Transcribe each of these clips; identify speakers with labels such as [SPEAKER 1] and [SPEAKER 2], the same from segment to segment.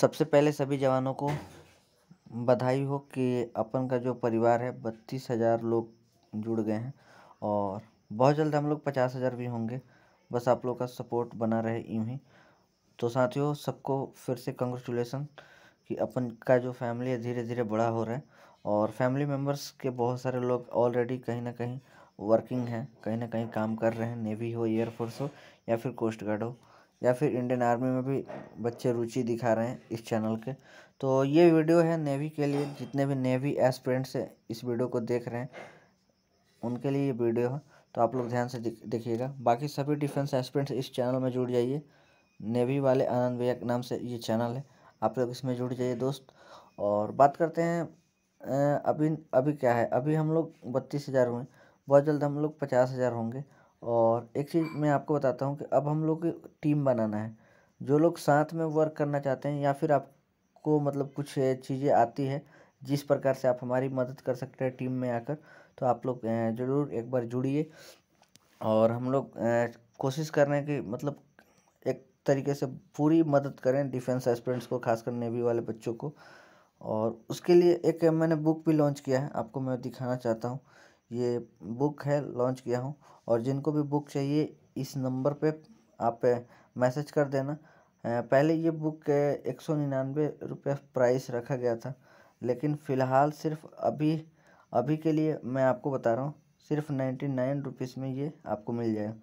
[SPEAKER 1] सबसे पहले सभी जवानों को बधाई हो कि अपन का जो परिवार है बत्तीस हज़ार लोग जुड़ गए हैं और बहुत जल्द हम लोग पचास हज़ार भी होंगे बस आप लोग का सपोर्ट बना रहे यूं ही तो साथियों सबको फिर से कंग्रेचुलेसन कि अपन का जो फैमिली है धीरे धीरे बड़ा हो रहा है और फैमिली मेम्बर्स के बहुत सारे लोग ऑलरेडी कहीं ना कहीं वर्किंग हैं कहीं ना कहीं काम कर रहे हैं नेवी हो एयरफोर्स हो या फिर कोस्ट गार्ड हो या फिर इंडियन आर्मी में भी बच्चे रुचि दिखा रहे हैं इस चैनल के तो ये वीडियो है नेवी के लिए जितने भी नेवी एस्परेंट्स हैं इस वीडियो को देख रहे हैं उनके लिए ये वीडियो है तो आप लोग ध्यान से देखिएगा बाकी सभी डिफेंस एस्परेंट्स इस चैनल में जुड़ जाइए नेवी वाले आनंद भैया के नाम से ये चैनल है आप लोग इसमें जुड़ जाइए दोस्त और बात करते हैं अभी अभी क्या है अभी हम लोग बत्तीस हज़ार हुए बहुत जल्द हम लोग पचास हज़ार होंगे और एक चीज़ मैं आपको बताता हूँ कि अब हम लोग टीम बनाना है जो लोग साथ में वर्क करना चाहते हैं या फिर आपको मतलब कुछ चीज़ें आती है जिस प्रकार से आप हमारी मदद कर सकते हैं टीम में आकर तो आप लोग ज़रूर एक बार जुड़िए और हम लोग कोशिश कर रहे हैं कि मतलब एक तरीके से पूरी मदद करें डिफेंस एस्पिरेंट्स को खासकर नेवी वाले बच्चों को और उसके लिए एक मैंने बुक भी लॉन्च किया है आपको मैं दिखाना चाहता हूँ ये बुक है लॉन्च किया हूँ और जिनको भी बुक चाहिए इस नंबर पे आप मैसेज कर देना पहले ये बुक एक सौ निन्यानवे रुपये प्राइस रखा गया था लेकिन फ़िलहाल सिर्फ अभी अभी के लिए मैं आपको बता रहा हूँ सिर्फ नाइन्टी नाइन रुपीज़ में ये आपको मिल जाएगा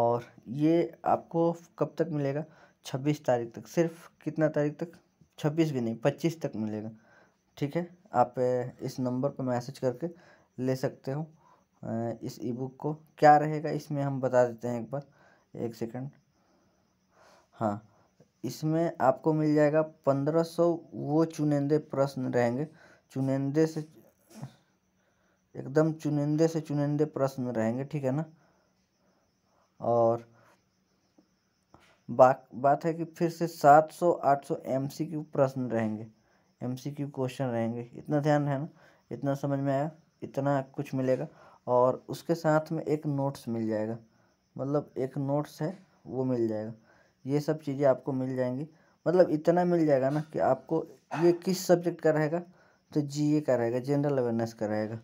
[SPEAKER 1] और ये आपको कब तक मिलेगा छब्बीस तारीख तक सिर्फ कितना तारीख तक छब्बीस भी नहीं पच्चीस तक मिलेगा ठीक है आप इस नंबर पर मैसेज करके ले सकते हो इस ई बुक को क्या रहेगा इसमें हम बता देते हैं एक बार एक सेकंड हाँ इसमें आपको मिल जाएगा पंद्रह सौ वो चुनिंदे प्रश्न रहेंगे चुनिंदे से एकदम चुनिंदे से चुनिंदे प्रश्न रहेंगे ठीक है ना और बात बात है कि फिर से सात सौ आठ सौ एम सी क्यू प्रश्न रहेंगे एम सी क्यू क्वेश्चन रहेंगे इतना ध्यान है ना इतना समझ में आया इतना कुछ मिलेगा और उसके साथ में एक नोट्स मिल जाएगा मतलब एक नोट्स है वो मिल जाएगा ये सब चीज़ें आपको मिल जाएंगी मतलब इतना मिल जाएगा ना कि आपको ये किस सब्जेक्ट का रहेगा तो जी ए का रहेगा जनरल अवेयरनेस का रहेगा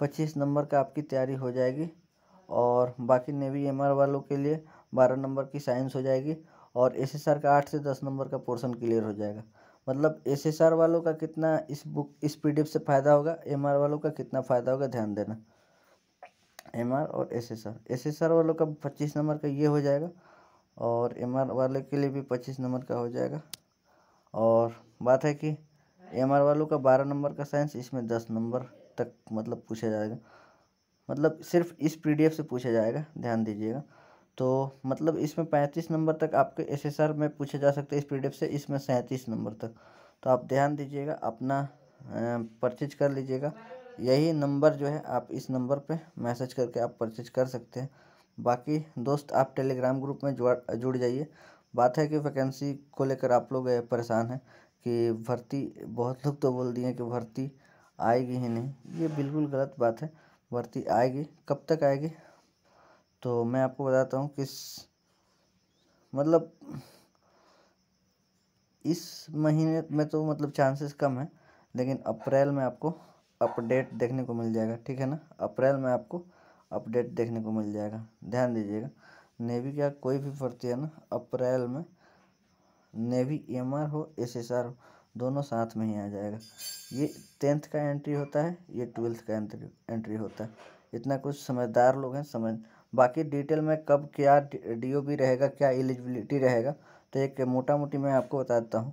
[SPEAKER 1] पच्चीस नंबर का आपकी तैयारी हो जाएगी और बाकी नेवी एम वालों के लिए बारह नंबर की साइंस हो जाएगी और एस का आठ से दस नंबर का पोर्शन क्लियर हो जाएगा मतलब एस एस आर वालों का कितना इस बुक इस पी से फ़ायदा होगा एम आर वालों का कितना फ़ायदा होगा ध्यान देना एम आर और S S R S S R वालों का पच्चीस नंबर का ये हो जाएगा और एम आर वाले के लिए भी पच्चीस नंबर का हो जाएगा और बात है कि एम आर वालों का बारह नंबर का साइंस इसमें दस नंबर तक मतलब पूछा जाएगा मतलब सिर्फ इस एफ से पूछा जाएगा ध्यान दीजिएगा तो मतलब इसमें पैंतीस नंबर तक आपके एसएसआर में पूछे जा सकते हैं इस पीडीएफ से इसमें सैंतीस नंबर तक तो आप ध्यान दीजिएगा अपना परचेज कर लीजिएगा यही नंबर जो है आप इस नंबर पे मैसेज करके आप परचेज कर सकते हैं बाकी दोस्त आप टेलीग्राम ग्रुप में जुड़ जाइए बात है कि वैकेंसी को लेकर आप लोग परेशान हैं कि भर्ती बहुत लोग तो बोल दिए कि भर्ती आएगी ही नहीं ये बिल्कुल गलत बात है भर्ती आएगी कब तक आएगी तो मैं आपको बताता हूँ किस मतलब इस महीने में तो मतलब चांसेस कम है लेकिन अप्रैल में आपको अपडेट देखने को मिल जाएगा ठीक है ना अप्रैल में आपको अपडेट देखने को मिल जाएगा ध्यान दीजिएगा नेवी का कोई भी भर्ती है ना अप्रैल में नेवी एम हो एस एस आर हो दोनों साथ में ही आ जाएगा ये टेंथ का एंट्री होता है ये ट्वेल्थ का एंट्री होता है इतना कुछ समझदार लोग हैं समझ बाकी डिटेल में कब क्या डीओबी रहेगा क्या एलिजिबिलिटी रहेगा तो एक मोटा मोटी मैं आपको बता देता हूँ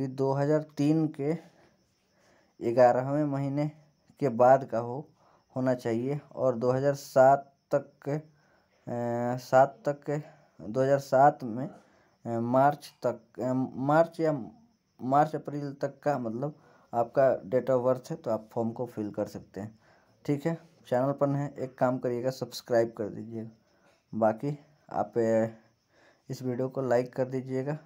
[SPEAKER 1] कि 2003 के ग्यारहवें महीने के बाद का हो होना चाहिए और 2007 तक सात तक 2007 में मार्च तक मार्च या मार्च अप्रैल तक का मतलब आपका डेट ऑफ बर्थ है तो आप फॉर्म को फिल कर सकते हैं ठीक है चैनल पर हैं एक काम करिएगा सब्सक्राइब कर दीजिएगा बाकी आप इस वीडियो को लाइक कर दीजिएगा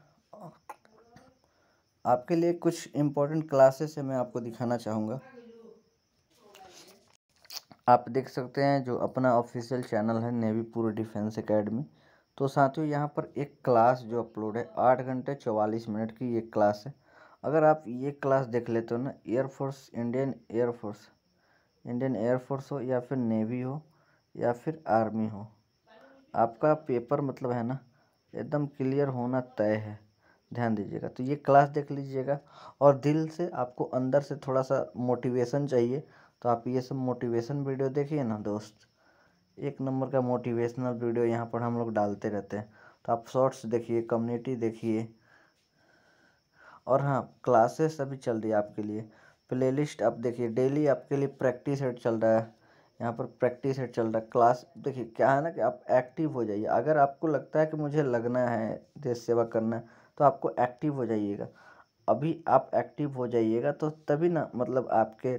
[SPEAKER 1] आपके लिए कुछ इम्पोर्टेंट क्लासेस है मैं आपको दिखाना चाहूँगा आप देख सकते हैं जो अपना ऑफिशियल चैनल है नेवी पूर्व डिफेंस एकेडमी तो साथियों यहाँ पर एक क्लास जो अपलोड है आठ घंटे चौवालीस मिनट की एक क्लास है अगर आप ये क्लास देख लेते हो ना air force Indian air force Indian air force हो या फिर नेवी हो या फिर आर्मी हो आपका पेपर मतलब है ना एकदम क्लियर होना तय है ध्यान दीजिएगा तो ये क्लास देख लीजिएगा और दिल से आपको अंदर से थोड़ा सा मोटिवेशन चाहिए तो आप ये सब मोटिवेशन वीडियो देखिए ना दोस्त एक नंबर का मोटिवेशनल वीडियो यहाँ पर हम लोग डालते रहते हैं तो आप शॉर्ट्स देखिए कम्युनिटी देखिए और हाँ क्लासेस अभी चल रही है आपके लिए प्लेलिस्ट आप देखिए डेली आपके लिए प्रैक्टिस हेट चल रहा है यहाँ पर प्रैक्टिस हेट चल रहा है क्लास देखिए क्या है ना कि आप एक्टिव हो जाइए अगर आपको लगता है कि मुझे लगना है देश सेवा करना तो आपको एक्टिव हो जाइएगा अभी आप एक्टिव हो जाइएगा तो तभी ना मतलब आपके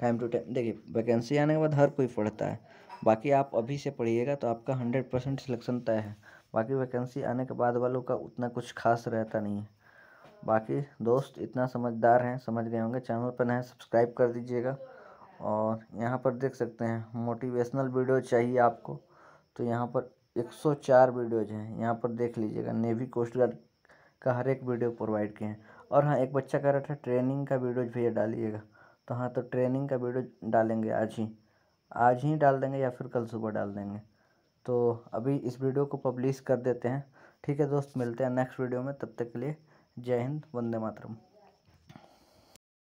[SPEAKER 1] टाइम टू टाइम देखिए वैकेंसी आने के बाद हर कोई पढ़ता है बाकी आप अभी से पढ़िएगा तो आपका हंड्रेड परसेंट सिलेक्शन तय है बाकी वैकेंसी आने के बाद वालों का उतना कुछ खास रहता नहीं है बाकी दोस्त इतना समझदार हैं समझ गए होंगे चैनल पर नए सब्सक्राइब कर दीजिएगा और यहाँ पर देख सकते हैं मोटिवेशनल वीडियो चाहिए आपको तो यहाँ पर 104 वीडियोज हैं यहाँ पर देख लीजिएगा नेवी कोस्ट गार्ड का हर एक वीडियो प्रोवाइड किए हैं और हाँ एक बच्चा कह रहा था ट्रेनिंग का वीडियोज भैया डालिएगा तो हाँ तो ट्रेनिंग का वीडियो डालेंगे आज ही आज ही डाल देंगे या फिर कल सुबह डाल देंगे तो अभी इस वीडियो को पब्लिश कर देते हैं ठीक है दोस्त मिलते हैं नेक्स्ट वीडियो में तब तक के लिए जय हिंद वंदे मातरम